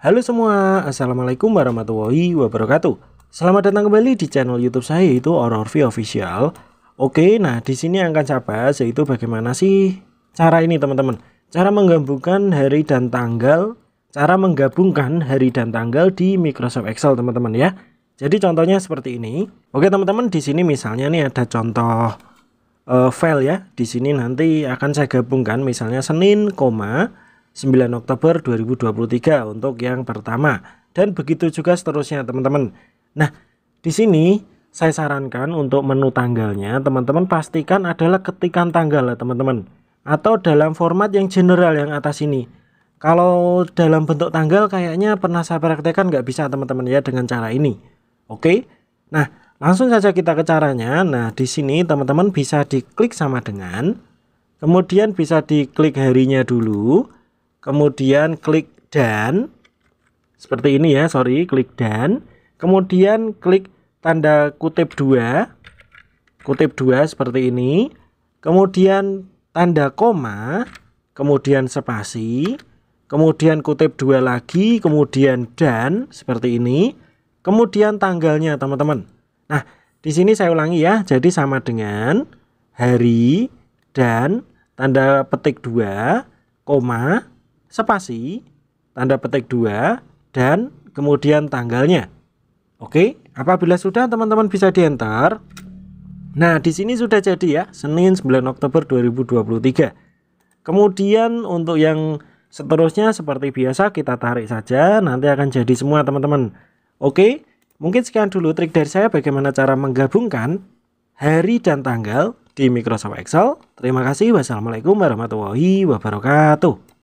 Halo semua, Assalamualaikum warahmatullahi wabarakatuh Selamat datang kembali di channel youtube saya yaitu Horror View Official Oke, nah di sini akan saya bahas yaitu bagaimana sih cara ini teman-teman Cara menggabungkan hari dan tanggal Cara menggabungkan hari dan tanggal di Microsoft Excel teman-teman ya Jadi contohnya seperti ini Oke teman-teman, di sini misalnya nih ada contoh uh, file ya Di sini nanti akan saya gabungkan misalnya Senin, koma 9 Oktober 2023 untuk yang pertama dan begitu juga seterusnya teman-teman. Nah, di sini saya sarankan untuk menu tanggalnya teman-teman pastikan adalah ketikan tanggal lah teman-teman atau dalam format yang general yang atas ini. Kalau dalam bentuk tanggal kayaknya pernah saya praktekkan nggak bisa teman-teman ya dengan cara ini. Oke. Nah, langsung saja kita ke caranya. Nah, di sini teman-teman bisa diklik sama dengan kemudian bisa diklik harinya dulu kemudian klik dan seperti ini ya sorry klik dan kemudian klik tanda kutip dua kutip dua seperti ini kemudian tanda koma kemudian spasi kemudian kutip dua lagi kemudian dan seperti ini kemudian tanggalnya teman-teman nah di sini saya ulangi ya jadi sama dengan hari dan tanda petik dua koma spasi, tanda petik dua dan kemudian tanggalnya. Oke, apabila sudah teman-teman bisa di enter. Nah, di sini sudah jadi ya, Senin 9 Oktober 2023. Kemudian untuk yang seterusnya seperti biasa kita tarik saja, nanti akan jadi semua teman-teman. Oke, mungkin sekian dulu trik dari saya bagaimana cara menggabungkan hari dan tanggal di Microsoft Excel. Terima kasih. Wassalamualaikum warahmatullahi wabarakatuh.